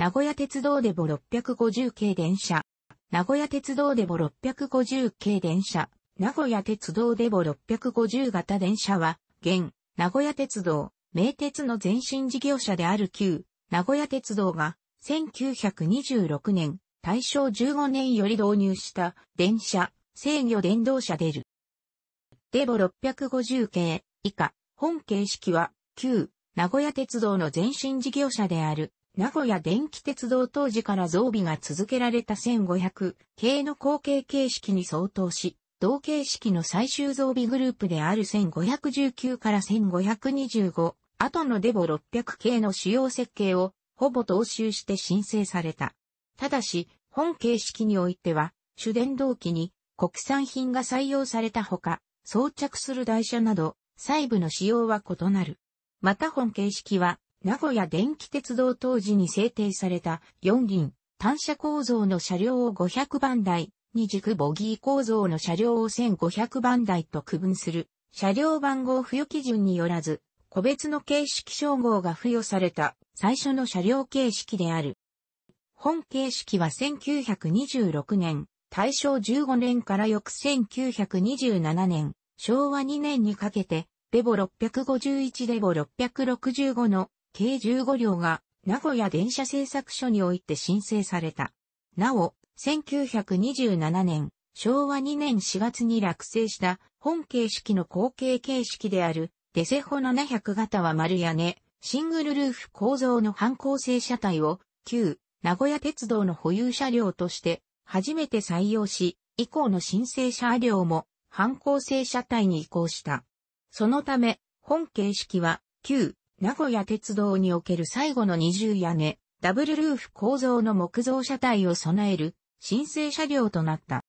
名古屋鉄道デボ650系電車。名古屋鉄道デボ650系電車。名古屋鉄道デボ650型電車は、現、名古屋鉄道、名鉄の前身事業者である旧、名古屋鉄道が、1926年、大正15年より導入した電車、制御電動車出る。デボ650系以下、本形式は、旧、名古屋鉄道の前身事業者である、名古屋電気鉄道当時から増備が続けられた1500系の後継形式に相当し、同形式の最終増備グループである1519から1525、後のデボ600系の主要設計をほぼ踏襲して申請された。ただし、本形式においては、主電動機に国産品が採用されたほか、装着する台車など、細部の仕様は異なる。また本形式は、名古屋電気鉄道当時に制定された4輪単車構造の車両を500番台、二軸ボギー構造の車両を1500番台と区分する車両番号付与基準によらず、個別の形式称号が付与された最初の車両形式である。本形式は1926年、大正15年から翌1927年、昭和2年にかけて、デボ651デボ665の計15両が名古屋電車製作所において申請された。なお、1927年、昭和2年4月に落成した本形式の後継形式であるデセホ700型は丸屋根、シングルルーフ構造の反抗性車体を旧名古屋鉄道の保有車両として初めて採用し、以降の申請車両も反抗性車体に移行した。そのため、本形式は旧名古屋鉄道における最後の二重屋根、ダブルルーフ構造の木造車体を備える、新生車両となった。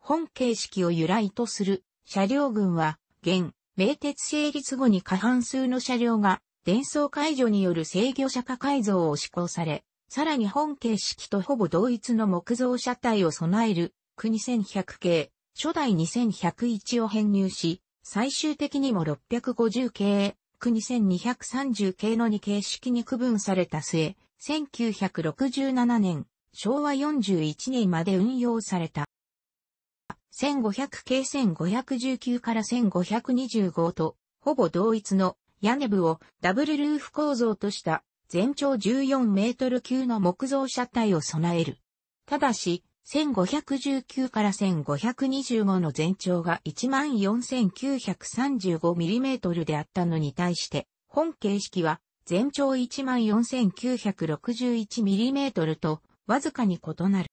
本形式を由来とする車両群は、現、名鉄成立後に過半数の車両が、伝送解除による制御車化改造を施行され、さらに本形式とほぼ同一の木造車体を備える、国2 1 0 0系、初代2101を編入し、最終的にも650系、ク2230系の2形式に区分された末、1967年、昭和41年まで運用された。1500系1519から1525と、ほぼ同一の屋根部をダブルルーフ構造とした全長14メートル級の木造車体を備える。ただし、1519から1525の全長が 14,935mm であったのに対して、本形式は全長 14,961mm とわずかに異なる。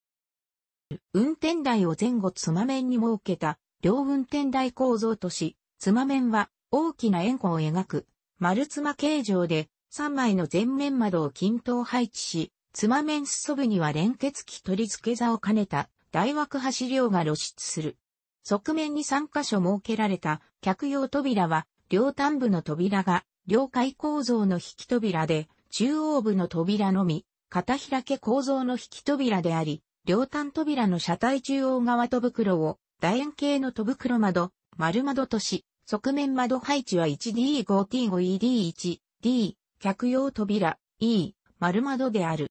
運転台を前後つま面に設けた両運転台構造とし、つま面は大きな円弧を描く丸つま形状で3枚の前面窓を均等配置し、つまめんすそぶには連結器取り付け座を兼ねた大枠橋梁が露出する。側面に3箇所設けられた客用扉は両端部の扉が両階構造の引き扉で中央部の扉のみ片開け構造の引き扉であり、両端扉の車体中央側戸袋を楕円形の戸袋窓、丸窓とし、側面窓配置は 1D5T5ED1、D、客用扉、E、丸窓である。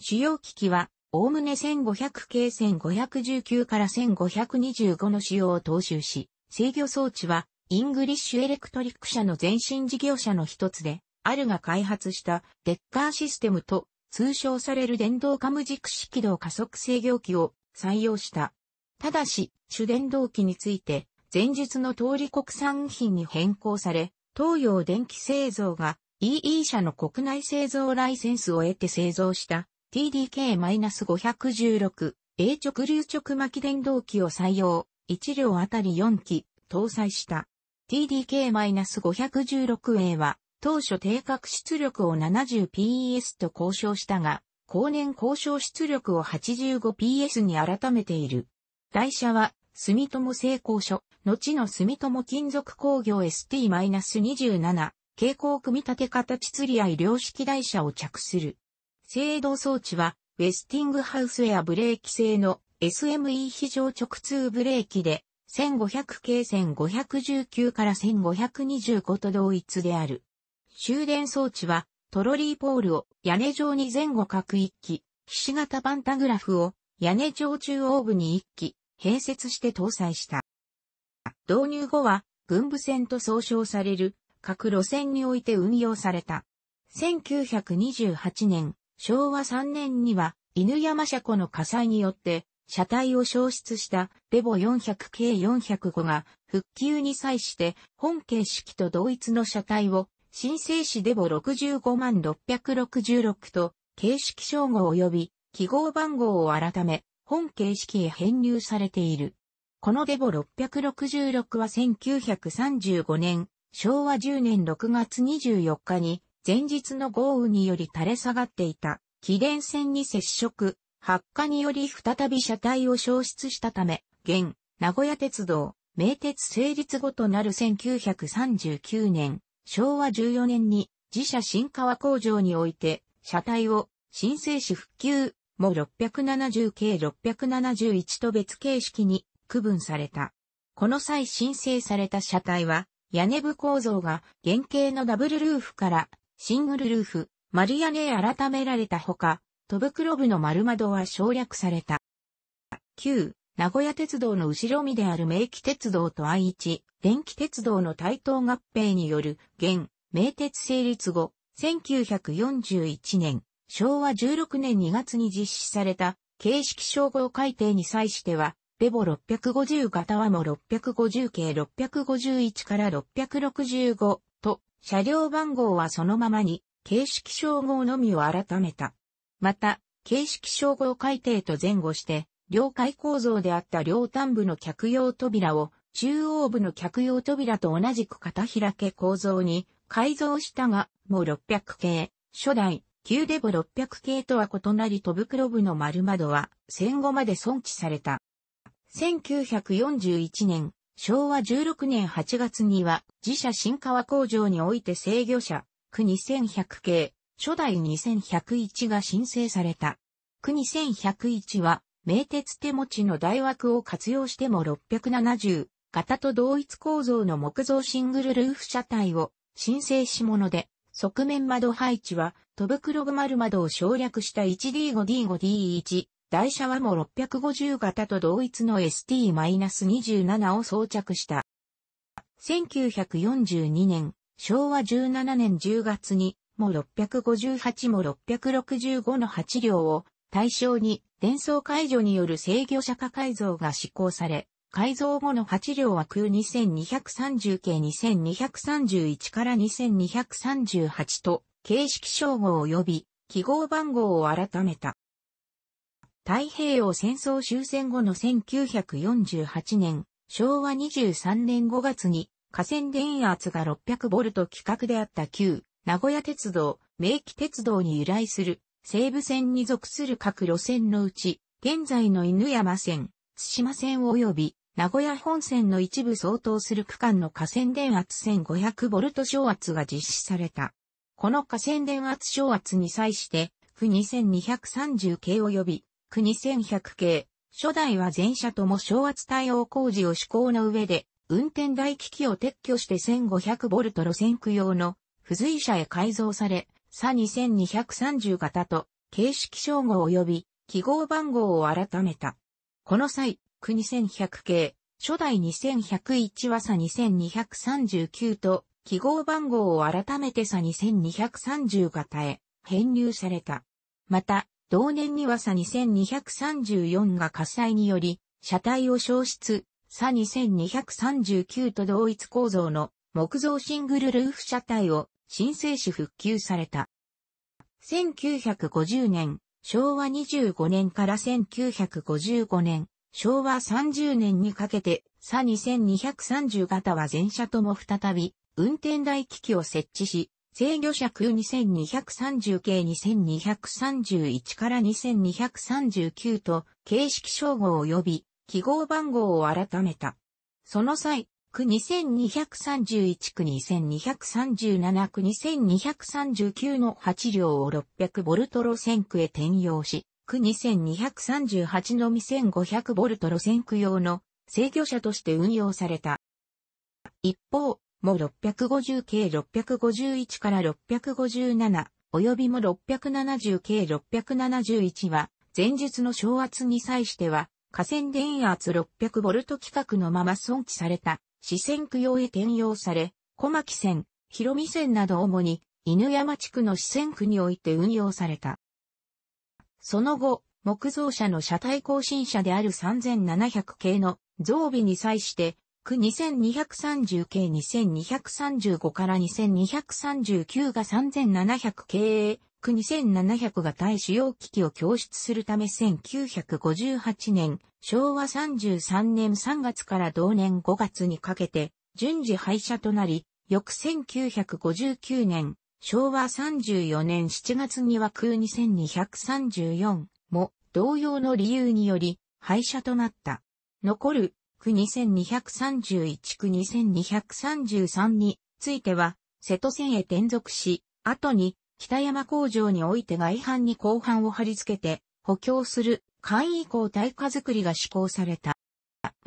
主要機器は、おおむね1500系1519から1525の仕様を踏襲し、制御装置は、イングリッシュエレクトリック社の前身事業者の一つで、あるが開発したデッカーシステムと通称される電動カム軸式動加速制御機を採用した。ただし、主電動機について、前述の通り国産品に変更され、東洋電気製造が EE 社の国内製造ライセンスを得て製造した TDK-516、A 直流直巻電動機を採用、1両あたり4機、搭載した。TDK-516A は、当初定格出力を 70PS と交渉したが、後年交渉出力を 85PS に改めている。台車は、住友製鋼所、後の住友金属工業 ST-27、蛍光組み立て型釣り合い量式台車を着する。制動装置は、ウェスティングハウスアブレーキ製の SME 非常直通ブレーキで、1500系1519から1525と同一である。終電装置は、トロリーポールを屋根上に前後各1機、菱形パンタグラフを屋根上中央部に1機、併設して搭載した。導入後は、軍部線と総称される各路線において運用された。1928年、昭和3年には犬山車庫の火災によって車体を消失したデボ400 k 405が復旧に際して本形式と同一の車体を新生紙デボ65万666と形式称号及び記号番号を改め本形式へ編入されている。このデボ666は1935年、昭和10年6月24日に前日の豪雨により垂れ下がっていた、起電線に接触、発火により再び車体を消失したため、現、名古屋鉄道、名鉄成立後となる1939年、昭和14年に自社新川工場において、車体を新生紙復旧、も670系671と別形式に区分された。この際申請された車体は、屋根部構造が原型のダブルルーフからシングルルーフ、丸屋根改められたほか、戸袋部の丸窓は省略された。9、名古屋鉄道の後ろ身である明記鉄道と愛知、電気鉄道の対等合併による、現、名鉄成立後、1941年、昭和16年2月に実施された、形式称号改定に際しては、レボ650型はも650系651から665車両番号はそのままに、形式称号のみを改めた。また、形式称号改定と前後して、両階構造であった両端部の客用扉を、中央部の客用扉と同じく片開け構造に改造したが、もう600系、初代、旧デボ600系とは異なり戸袋部の丸窓は戦後まで存置された。1941年、昭和16年8月には、自社新川工場において制御車、区2100系、初代2101が申請された。区2101は、名鉄手持ちの大枠を活用しても670型と同一構造の木造シングルルーフ車体を申請し物で、側面窓配置は、戸袋丸窓を省略した 1D5D5D1、台車はも650型と同一の ST-27 を装着した。1942年、昭和17年10月に、も658も665の8両を対象に、伝送解除による制御車化改造が施行され、改造後の8両は空2230系2231から2238と、形式称号及び記号番号を改めた。太平洋戦争終戦後の1948年、昭和23年5月に、河川電圧が600ボルト規格であった旧、名古屋鉄道、名機鉄道に由来する、西武線に属する各路線のうち、現在の犬山線、津島線及び、名古屋本線の一部相当する区間の河川電圧1500ボルト小圧が実施された。この河川電圧小圧に際して、負2230系及び、2100系、初代は全車とも昇圧対応工事を施行の上で、運転台機器を撤去して 1500V 路線区用の付随車へ改造され、サ2230型と形式称号及び記号番号を改めた。この際、区2100系、初代2101はサ2239と記号番号を改めてサ2230型へ編入された。また、同年にはサ2234が火災により、車体を消失、サ2239と同一構造の木造シングルルーフ車体を新生し復旧された。1950年、昭和25年から1955年、昭和30年にかけて、サ2230型は全車とも再び、運転台機器を設置し、制御者空2230系2231から2239と形式称号及び記号番号を改めた。その際、区2231区2237区2239の8両を6 0 0ボルト路線区へ転用し、区2238の2 5 0 0ボルト路線区用の制御車として運用された。一方、も650系651から657、及びも670系671は、前述の昇圧に際しては、河川電圧 600V 規格のまま損置された、四川区用へ転用され、小牧線、広見線など主に、犬山地区の四川区において運用された。その後、木造車の車体更新車である3700系の増備に際して、区2230 k 2235から2239が3700 k 区2700が対使用機器を供出するため1958年、昭和33年3月から同年5月にかけて、順次廃車となり、翌1959年、昭和34年7月には空2234も同様の理由により廃車となった。残る区2231区2233については、瀬戸線へ転属し、後に北山工場において外反に後半を貼り付けて補強する簡易鋼耐火作りが施行された。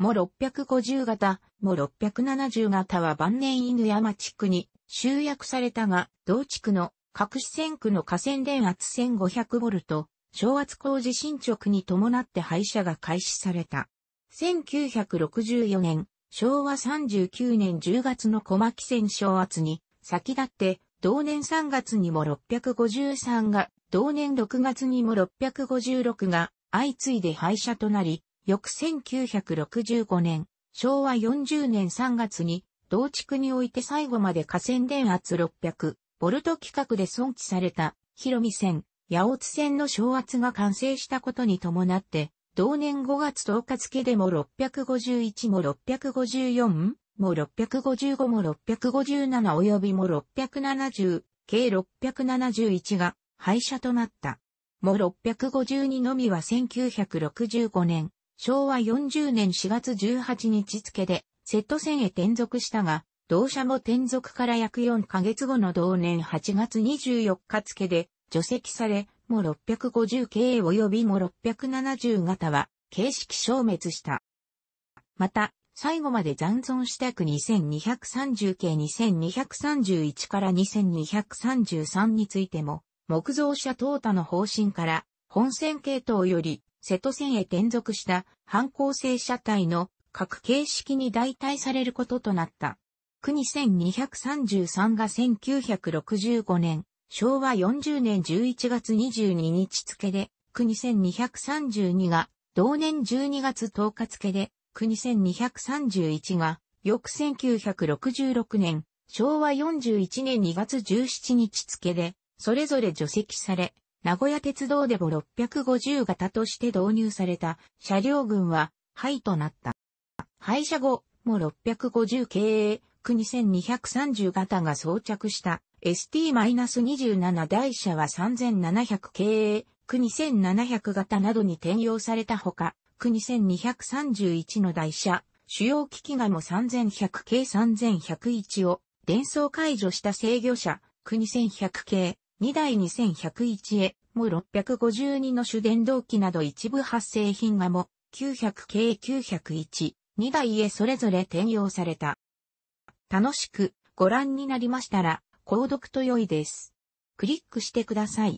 も650型、も670型は晩年犬山地区に集約されたが、同地区の各支線区の河川電圧1500ボルト、昇圧工事進捗に伴って廃車が開始された。1964年、昭和39年10月の小牧戦昇圧に、先立って、同年3月にも653が、同年6月にも656が、相次いで廃車となり、翌1965年、昭和40年3月に、同地区において最後まで河川電圧600、ボルト規格で損置された、広見線、八尾津線の昇圧が完成したことに伴って、同年5月10日付でも651も654も655も657及びも670、計671が廃車となった。も652のみは1965年、昭和40年4月18日付で、セット線へ転属したが、同社も転属から約4ヶ月後の同年8月24日付で、除籍され、も 650K 及びも6 7 0型は形式消滅した。また、最後まで残存した区 2230K、2231から2233についても、木造車淘汰の方針から、本線系統より瀬戸線へ転属した反抗性車体の各形式に代替されることとなった。区2233が1965年、昭和40年11月22日付で、国1232が、同年12月10日付で、国1231が、翌1966年、昭和41年2月17日付で、それぞれ除籍され、名古屋鉄道でも650型として導入された車両群は廃となった。廃車後も650経営、区2230型が装着した ST-27 台車は 3700KA、9700型などに転用されたほか、9231の台車、主要機器がも 3100K 3101を、伝送解除した制御車、9100系、2台2101へ、も652の主電動機など一部発生品がも、900系901、2台へそれぞれ転用された。楽しくご覧になりましたら、購読と良いです。クリックしてください。